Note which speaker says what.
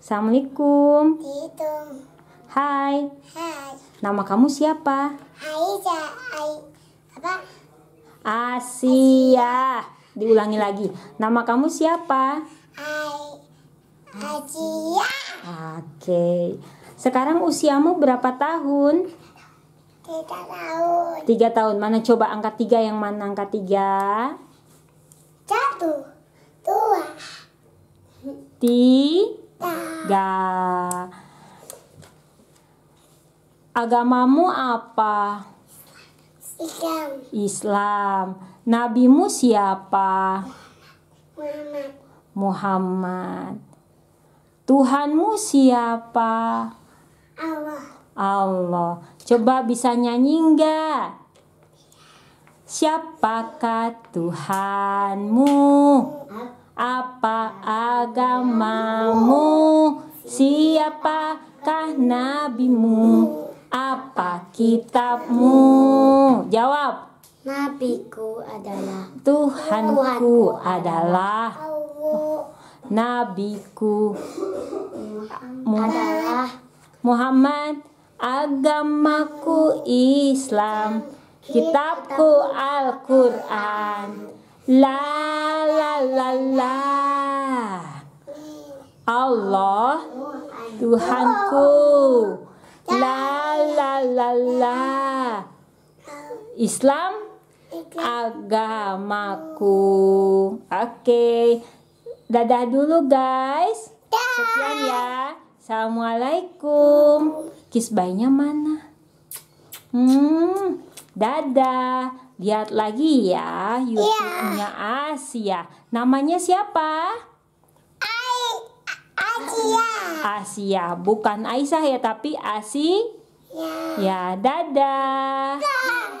Speaker 1: Assalamualaikum. Hai. Hai. Nama kamu siapa? Aiza. Ai, apa? Asia. Diulangi lagi. Nama kamu siapa? Ai, Asia. Oke. Sekarang usiamu berapa tahun? Tiga tahun. Tiga tahun. Mana coba angka tiga yang mana angka tiga? Satu, dua, tiga. Agamamu apa? Islam. Islam. Nabimu siapa? Muhammad. Muhammad. Tuhanmu siapa? Allah. Allah. Coba bisa nyanyi enggak? Siapakah Tuhanmu? Siapakah nabimu? Apa kitabmu? Jawab. Nabiku adalah Tuhanku, Tuhanku adalah Nabiku adalah Muhammad agamaku Islam kitabku Al-Qur'an la la la la Allah Tuhanku. La la la la. Islam agamaku. Oke. Okay. Dadah dulu guys. Sekian ya. Assalamualaikum. Kiss bye mana? Hmm. Dadah. Lihat lagi ya YouTube-nya iya. Asia. Namanya siapa?
Speaker 2: Asia.
Speaker 1: Asia. Bukan Aisyah ya, tapi Asia. Ya. ya, dadah. dadah.